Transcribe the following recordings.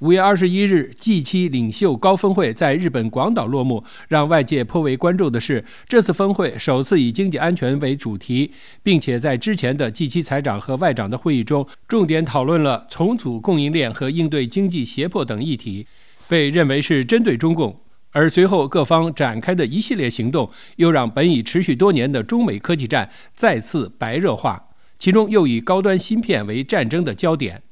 五月二十一日，G7 领袖高峰会在日本广岛落幕。让外界颇为关注的是，这次峰会首次以经济安全为主题，并且在之前的 G7 财长和外长的会议中，重点讨论了重组供应链和应对经济胁迫等议题，被认为是针对中共。而随后各方展开的一系列行动，又让本已持续多年的中美科技战再次白热化，其中又以高端芯片为战争的焦点。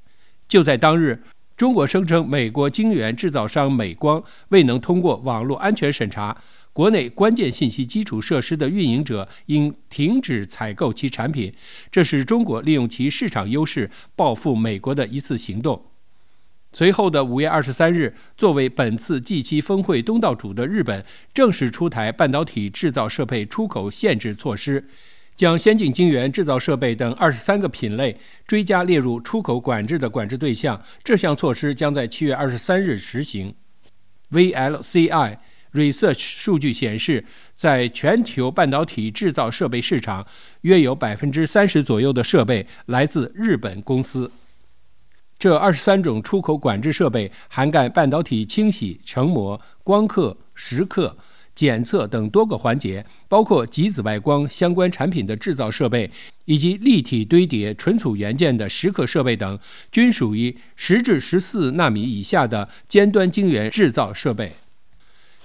就在当日。中国声称，美国晶圆制造商美光未能通过网络安全审查，国内关键信息基础设施的运营者应停止采购其产品。这是中国利用其市场优势报复美国的一次行动。随后的五月二十三日，作为本次 G7 峰会东道主的日本正式出台半导体制造设备出口限制措施。将先进晶圆制造设备等二十三个品类追加列入出口管制的管制对象。这项措施将在七月二十三日实行。VLCI Research 数据显示，在全球半导体制造设备市场，约有百分之三十左右的设备来自日本公司。这二十三种出口管制设备涵盖半导体清洗、成膜、光刻、蚀刻。检测等多个环节，包括极紫外光相关产品的制造设备，以及立体堆叠存储元件的蚀刻设备等，均属于十至十四纳米以下的尖端晶圆制造设备。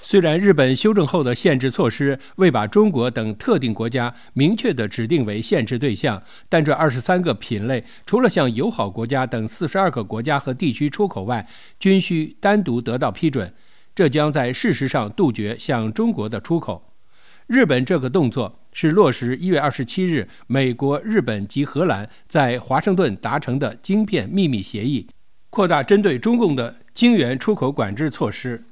虽然日本修正后的限制措施未把中国等特定国家明确地指定为限制对象，但这二十三个品类除了向友好国家等四十二个国家和地区出口外，均需单独得到批准。这将在事实上杜绝向中国的出口。日本这个动作是落实一月二十七日美国、日本及荷兰在华盛顿达成的晶片秘密协议，扩大针对中共的晶圆出口管制措施。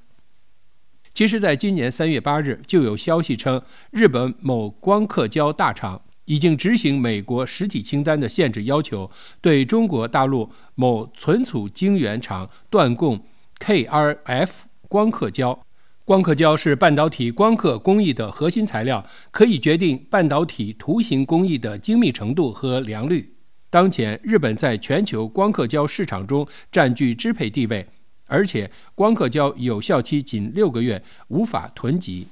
其实，在今年三月八日就有消息称，日本某光刻胶大厂已经执行美国实体清单的限制要求，对中国大陆某存储晶圆厂断供 KRF。光刻胶，光刻胶是半导体光刻工艺的核心材料，可以决定半导体图形工艺的精密程度和良率。当前，日本在全球光刻胶市场中占据支配地位，而且光刻胶有效期仅六个月，无法囤积。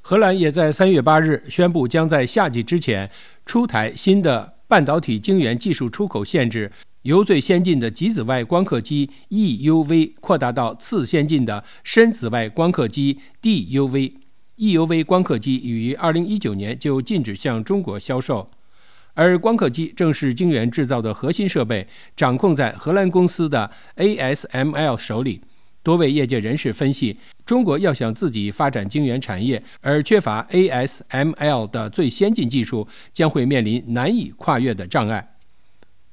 荷兰也在三月八日宣布，将在夏季之前出台新的半导体晶圆技术出口限制。由最先进的极紫外光刻机 EUV 扩大到次先进的深紫外光刻机 DUV，EUV 光刻机已于2019年就禁止向中国销售，而光刻机正是晶圆制造的核心设备，掌控在荷兰公司的 ASML 手里。多位业界人士分析，中国要想自己发展晶圆产业，而缺乏 ASML 的最先进技术，将会面临难以跨越的障碍。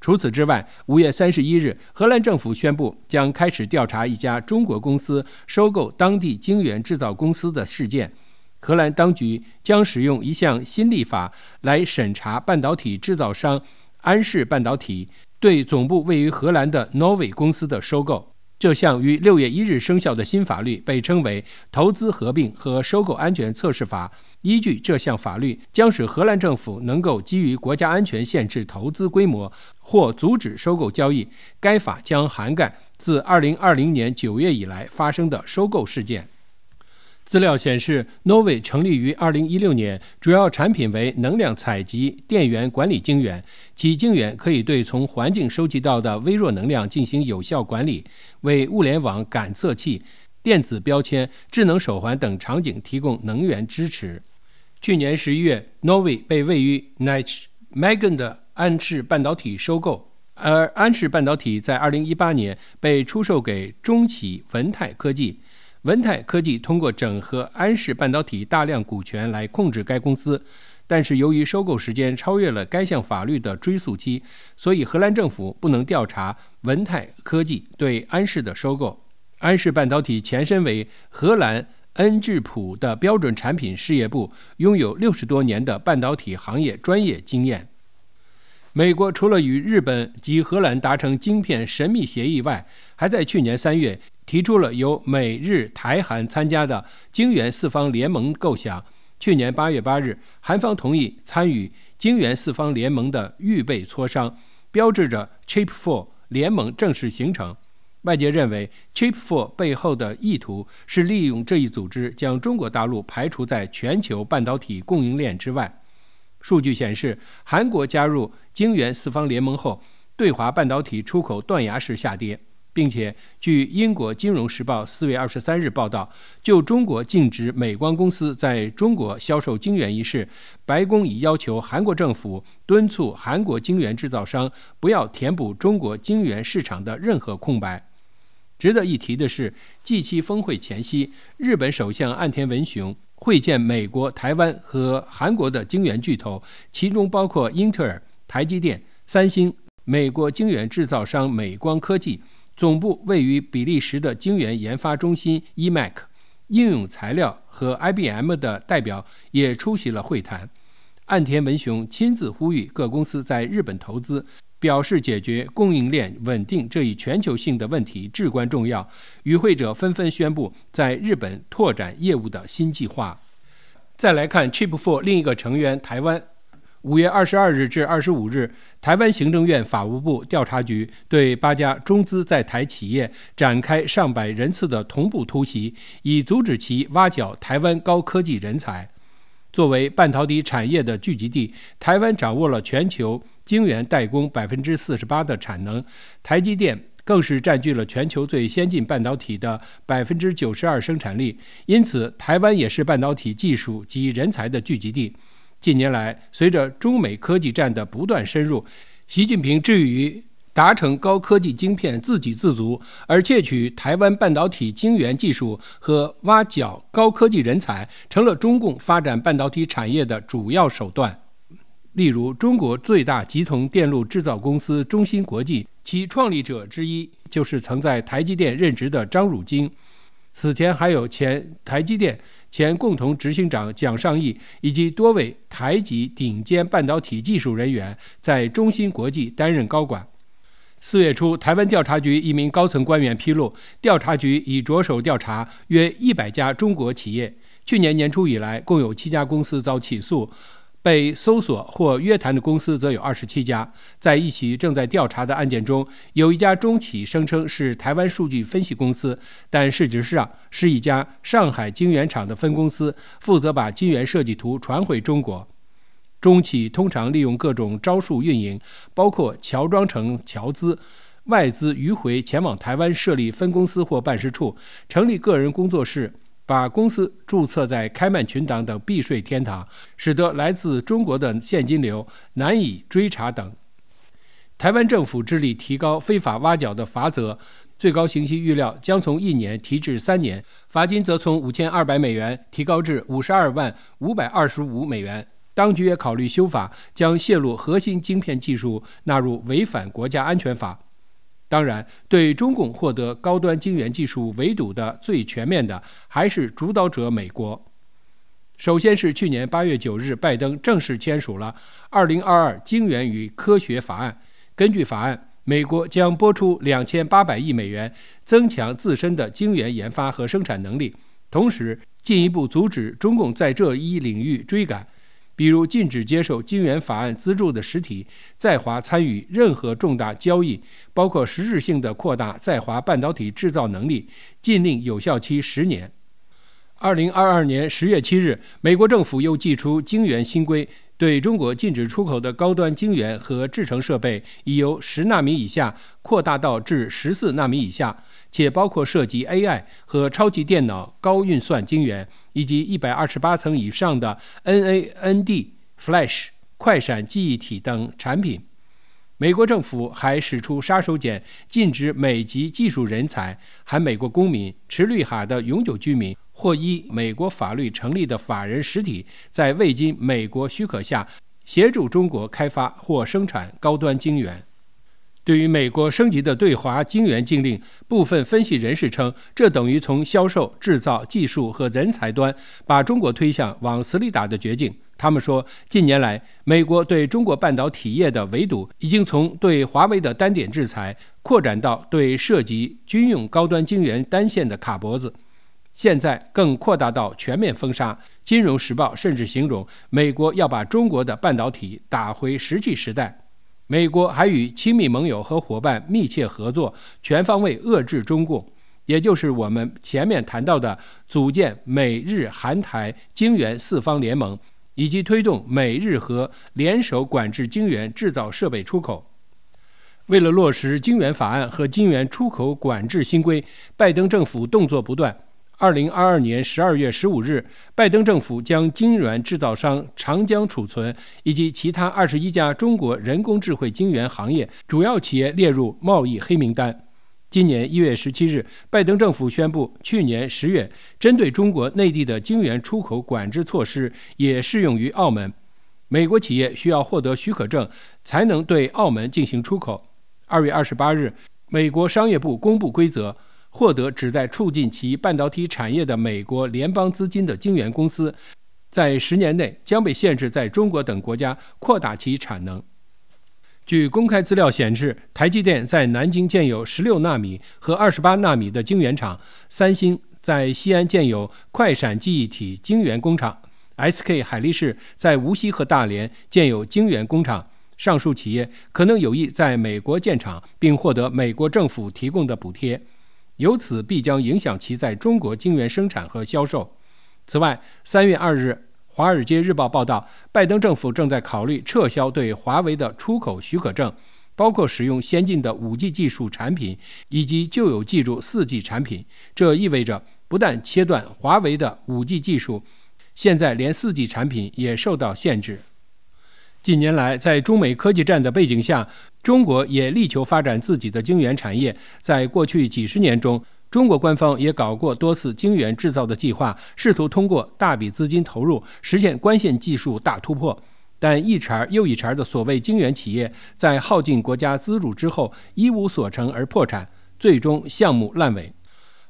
除此之外，五月三十一日，荷兰政府宣布将开始调查一家中国公司收购当地晶圆制造公司的事件。荷兰当局将使用一项新立法来审查半导体制造商安氏半导体对总部位于荷兰的 Novi 公司的收购。这项于六月一日生效的新法律被称为《投资合并和收购安全测试法》。依据这项法律，将使荷兰政府能够基于国家安全限制投资规模或阻止收购交易。该法将涵盖自二零二零年九月以来发生的收购事件。资料显示，Novi 成立于2016年，主要产品为能量采集电源管理晶圆。其晶圆可以对从环境收集到的微弱能量进行有效管理，为物联网感测器、电子标签、智能手环等场景提供能源支持。去年11月，Novi 被位于 n i c h Meghan 的安世半导体收购，而安世半导体在2018年被出售给中企文泰科技。文泰科技通过整合安氏半导体大量股权来控制该公司，但是由于收购时间超越了该项法律的追溯期，所以荷兰政府不能调查文泰科技对安氏的收购。安氏半导体前身为荷兰恩智浦的标准产品事业部，拥有六十多年的半导体行业专业经验。美国除了与日本及荷兰达成晶片神秘协议外，还在去年三月。提出了由美日台韩参加的晶圆四方联盟构想。去年八月八日，韩方同意参与晶圆四方联盟的预备磋商，标志着 Chip Four 联盟正式形成。外界认为，Chip Four 背后的意图是利用这一组织将中国大陆排除在全球半导体供应链之外。数据显示，韩国加入晶圆四方联盟后，对华半导体出口断崖式下跌。并且，据英国《金融时报》四月二十三日报道，就中国禁止美光公司在中国销售晶圆一事，白宫已要求韩国政府敦促韩国晶圆制造商不要填补中国晶圆市场的任何空白。值得一提的是，G 7峰会前夕，日本首相岸田文雄会见美国、台湾和韩国的晶圆巨头，其中包括英特尔、台积电、三星、美国晶圆制造商美光科技。总部位于比利时的晶圆研发中心 EMAC、应用材料和 IBM 的代表也出席了会谈。岸田文雄亲自呼吁各公司在日本投资，表示解决供应链稳定这一全球性的问题至关重要。与会者纷纷宣布在日本拓展业务的新计划。再来看 c h i p Four 另一个成员台湾。五月二十二日至二十五日，台湾行政院法务部调查局对八家中资在台企业展开上百人次的同步突袭，以阻止其挖角台湾高科技人才。作为半导体产业的聚集地，台湾掌握了全球晶圆代工百分之四十八的产能，台积电更是占据了全球最先进半导体的百分之九十二生产力。因此，台湾也是半导体技术及人才的聚集地。近年来，随着中美科技战的不断深入，习近平致力于达成高科技晶片自给自足，而窃取台湾半导体晶圆技术和挖角高科技人才，成了中共发展半导体产业的主要手段。例如，中国最大集成电路制造公司中芯国际，其创立者之一就是曾在台积电任职的张汝京。此前，还有前台积电。前共同执行长蒋尚义以及多位台籍顶尖半导体技术人员在中芯国际担任高管。四月初，台湾调查局一名高层官员披露，调查局已着手调查约一百家中国企业。去年年初以来，共有七家公司遭起诉。被搜索或约谈的公司则有二十七家。在一起正在调查的案件中，有一家中企声称是台湾数据分析公司，但事实上是一家上海晶圆厂的分公司，负责把晶圆设计图传回中国。中企通常利用各种招数运营，包括乔装成侨资、外资，迂回前往台湾设立分公司或办事处，成立个人工作室。把公司注册在开曼群岛等避税天堂，使得来自中国的现金流难以追查等。台湾政府致力提高非法挖角的罚则，最高刑期预料将从一年提至三年，罚金则从五千二百美元提高至五十二万五百二十五美元。当局也考虑修法，将泄露核心晶片技术纳入违反国家安全法。当然，对中共获得高端晶圆技术围堵的最全面的，还是主导者美国。首先是去年八月九日，拜登正式签署了《二零二二晶圆与科学法案》。根据法案，美国将拨出两千八百亿美元，增强自身的晶圆研发和生产能力，同时进一步阻止中共在这一领域追赶。比如，禁止接受晶圆法案资助的实体在华参与任何重大交易，包括实质性的扩大在华半导体制造能力。禁令有效期十年。二零二二年十月七日，美国政府又祭出晶圆新规，对中国禁止出口的高端晶圆和制程设备，已由十纳米以下扩大到至十四纳米以下。且包括涉及 AI 和超级电脑高运算晶圆，以及一百二十八层以上的 NAND Flash 快闪记忆体等产品。美国政府还使出杀手锏，禁止美籍技术人才，含美国公民持绿卡的永久居民或依美国法律成立的法人实体，在未经美国许可下协助中国开发或生产高端晶圆。对于美国升级的对华晶圆禁令，部分分析人士称，这等于从销售、制造技术和人才端把中国推向往死里打的绝境。他们说，近年来美国对中国半导体业的围堵已经从对华为的单点制裁扩展到对涉及军用高端晶圆单线的卡脖子，现在更扩大到全面封杀。《金融时报》甚至形容，美国要把中国的半导体打回石器时代。美国还与亲密盟友和伙伴密切合作，全方位遏制中共，也就是我们前面谈到的组建美日韩台晶圆四方联盟，以及推动美日韩联手管制晶圆制造设备出口。为了落实晶圆法案和晶圆出口管制新规，拜登政府动作不断。二零二二年十二月十五日，拜登政府将晶圆制造商长江储存以及其他二十一家中国人工智能晶圆行业主要企业列入贸易黑名单。今年一月十七日，拜登政府宣布，去年十月针对中国内地的晶圆出口管制措施也适用于澳门。美国企业需要获得许可证才能对澳门进行出口。二月二十八日，美国商业部公布规则。获得旨在促进其半导体产业的美国联邦资金的晶圆公司，在十年内将被限制在中国等国家扩大其产能。据公开资料显示，台积电在南京建有十六纳米和二十八纳米的晶圆厂，三星在西安建有快闪记忆体晶圆工厂，SK 海力士在无锡和大连建有晶圆工厂。上述企业可能有意在美国建厂，并获得美国政府提供的补贴。由此必将影响其在中国晶圆生产和销售。此外，三月二日，《华尔街日报》报道，拜登政府正在考虑撤销对华为的出口许可证，包括使用先进的 5G 技术产品以及旧有技术 4G 产品。这意味着，不但切断华为的 5G 技术，现在连 4G 产品也受到限制。近年来，在中美科技战的背景下，中国也力求发展自己的晶圆产业。在过去几十年中，中国官方也搞过多次晶圆制造的计划，试图通过大笔资金投入实现关键技术大突破。但一茬又一茬的所谓晶圆企业在耗尽国家资助之后一无所成而破产，最终项目烂尾。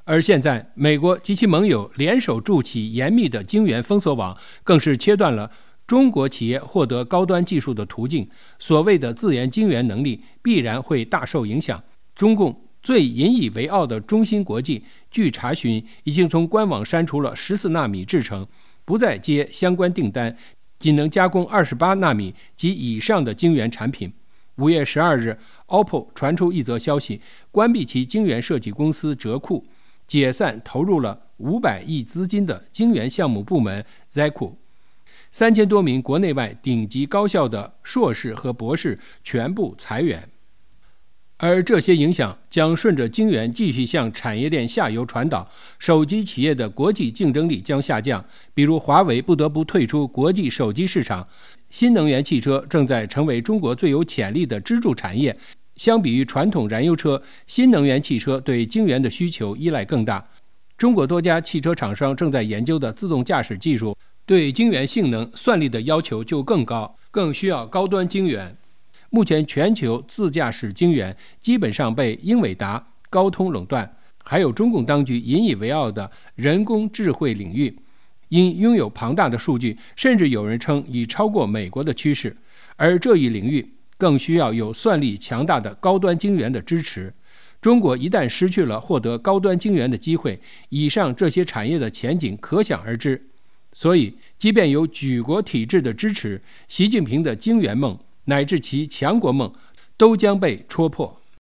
而现在，美国及其盟友联手筑起严密的晶圆封锁网，更是切断了。中国企业获得高端技术的途径，所谓的自研晶圆能力必然会大受影响。中共最引以为傲的中芯国际，据查询已经从官网删除了十四纳米制程，不再接相关订单，仅能加工二十八纳米及以上的晶圆产品。五月十二日，OPPO 传出一则消息，关闭其晶圆设计公司折库，解散投入了五百亿资金的晶圆项目部门 Zeeku。三千多名国内外顶级高校的硕士和博士全部裁员，而这些影响将顺着晶圆继续向产业链下游传导。手机企业的国际竞争力将下降，比如华为不得不退出国际手机市场。新能源汽车正在成为中国最有潜力的支柱产业。相比于传统燃油车，新能源汽车对晶圆的需求依赖更大。中国多家汽车厂商正在研究的自动驾驶技术。对晶圆性能、算力的要求就更高，更需要高端晶圆。目前，全球自动驾驶晶圆基本上被英伟达、高通垄断，还有中共当局引以为傲的人工智慧领域，因拥有庞大的数据，甚至有人称已超过美国的趋势。而这一领域更需要有算力强大的高端晶圆的支持。中国一旦失去了获得高端晶圆的机会，以上这些产业的前景可想而知。所以，即便有举国体制的支持，习近平的精圆梦乃至其强国梦，都将被戳破。